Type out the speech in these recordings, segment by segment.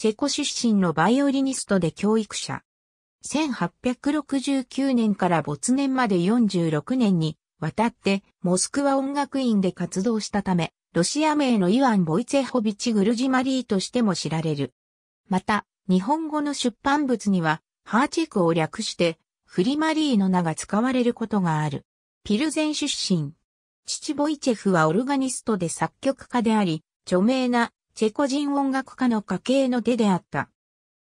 チェコ出身のバイオリニストで教育者。1869年から没年まで46年に渡ってモスクワ音楽院で活動したため、ロシア名のイワン・ボイツェホビチ・グルジマリーとしても知られる。また、日本語の出版物には、ハーチェクを略して、フリマリーの名が使われることがある。ピルゼン出身。父ボイチェフはオルガニストで作曲家であり、著名なチェコ人音楽家の家系の手であった。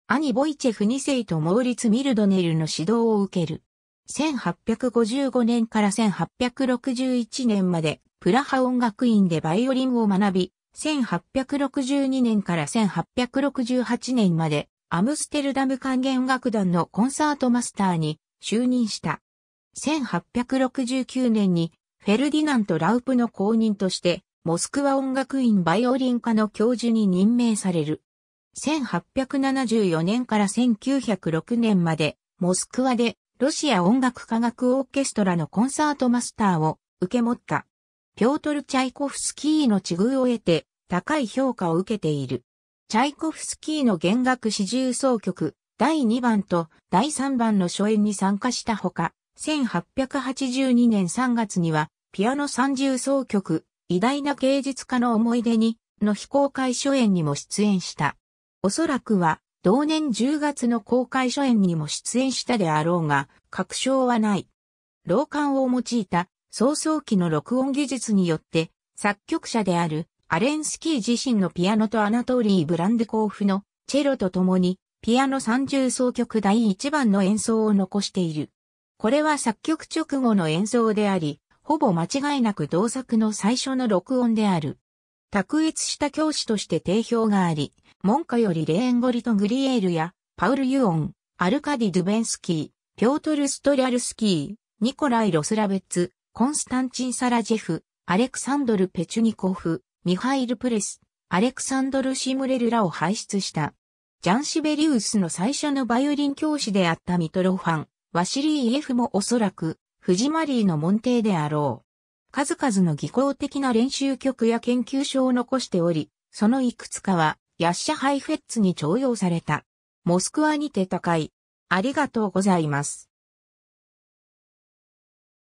兄ボイチェフ2世とモーリツ・ミルドネルの指導を受ける。1855年から1861年までプラハ音楽院でバイオリンを学び、1862年から1868年までアムステルダム管弦楽団のコンサートマスターに就任した。1869年にフェルディナント・ラウプの公認としてモスクワ音楽院バイオリン科の教授に任命される。1874年から1906年まで、モスクワでロシア音楽科学オーケストラのコンサートマスターを受け持った。ピョートル・チャイコフスキーの地遇を得て高い評価を受けている。チャイコフスキーの弦楽四重奏曲第2番と第3番の初演に参加したほか、1882年3月にはピアノ三重奏曲偉大な芸術家の思い出に、の非公開初演にも出演した。おそらくは、同年10月の公開初演にも出演したであろうが、確証はない。老館を用いた、早々期の録音技術によって、作曲者である、アレンスキー自身のピアノとアナトーリー・ブランデコーフのチェロと共に、ピアノ三重奏曲第1番の演奏を残している。これは作曲直後の演奏であり、ほぼ間違いなく同作の最初の録音である。卓越した教師として定評があり、門下よりレーンゴリとグリエールや、パウル・ユオン、アルカディ・ドゥベンスキー、ピョートル・ストリャルスキー、ニコライ・ロスラベッツ、コンスタンチン・サラジェフ、アレクサンドル・ペチュニコフ、ミハイル・プレス、アレクサンドル・シムレルらを輩出した。ジャン・シベリウスの最初のバイオリン教師であったミトロファン、ワシリー・イエフもおそらく、フジマリーの門弟であろう。数々の技巧的な練習曲や研究書を残しており、そのいくつかは、ヤッシャハイフェッツに徴用された。モスクワにて高い。ありがとうございます。